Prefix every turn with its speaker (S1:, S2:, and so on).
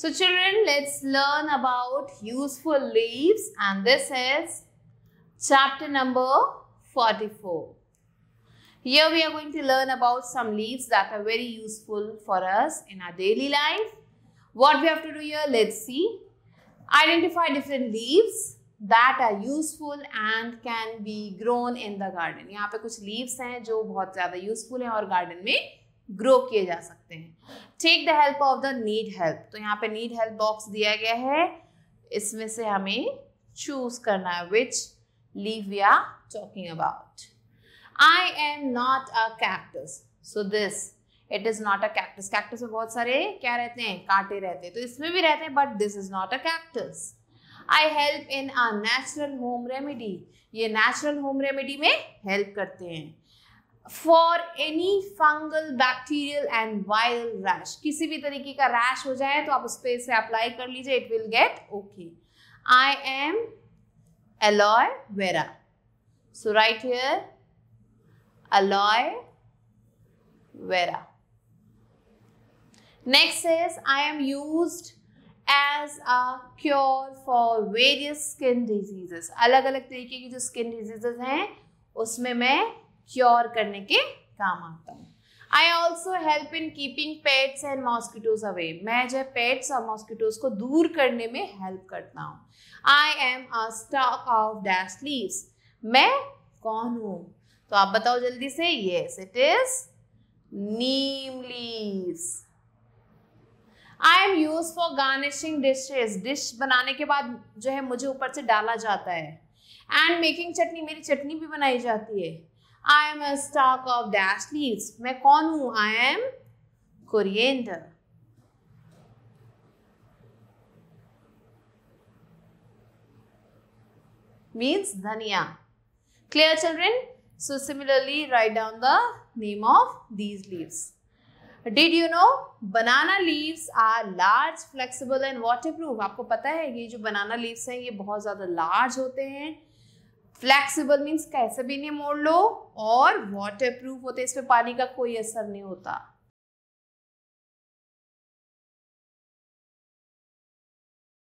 S1: So children, let's learn about useful leaves and this is chapter number 44. Here we are going to learn about some leaves that are very useful for us in our daily life. What we have to do here, let's see. Identify different leaves that are useful and can be grown in the garden. यहाँ पे some leaves that are very useful in the garden में grow किए जा सकते हैं take the help of the need help तो यहाँ पे नीड हेल्प बॉक्स दिया गया है इसमें से हमें चूज करना है which leave we are talking about I am not a cactus so this it is not a cactus cactus में बहुत सारे क्या रहते हैं कांटे रहते हैं तो इसमें भी रहते हैं but this is not a cactus I help in a natural home remedy ये नेचुरल होम रेमेडी में हेल्प करते हैं for any fungal bacterial and viral rash किसी भी तरीके का रैश हो जाए तो आप उस पर इसे अप्लाई कर लीजिए it will get okay I am aloe vera so right here aloe vera next is I am use as a cure for various skin diseases अलग अलग तरीके की जो स्किन डिजीजेस हैं उसमें मैं क्योर करने के काम आता हूँ I also help in keeping pets and mosquitoes away मैं जो पेट्स और मॉस्किटोज को दूर करने में हेल्प करता हूँ I am a stock of dash leaves मैं कौन हूँ तो आप बताओ जल्दी से yes it is neem leaves I am use for garnishing dishes dish बनाने के बाद जो है मुझे ऊपर से डाला जाता है एंड मेकिंग चटनी मेरी चटनी भी बनाई जाती है I am a stock of dash leaves मैं कौन हूं I am coriander means dhania clear children so similarly write down the name of these leaves did you know banana leaves are large flexible and waterproof आपको पता है ये जो बनाना leaves हैं ये बहुत ज्यादा लार्ज होते हैं फ्लेक्सिबल मीन्स कैसे भी नहीं मोड़ लो और वाटर प्रूफ होते इस पर पानी का कोई असर नहीं होता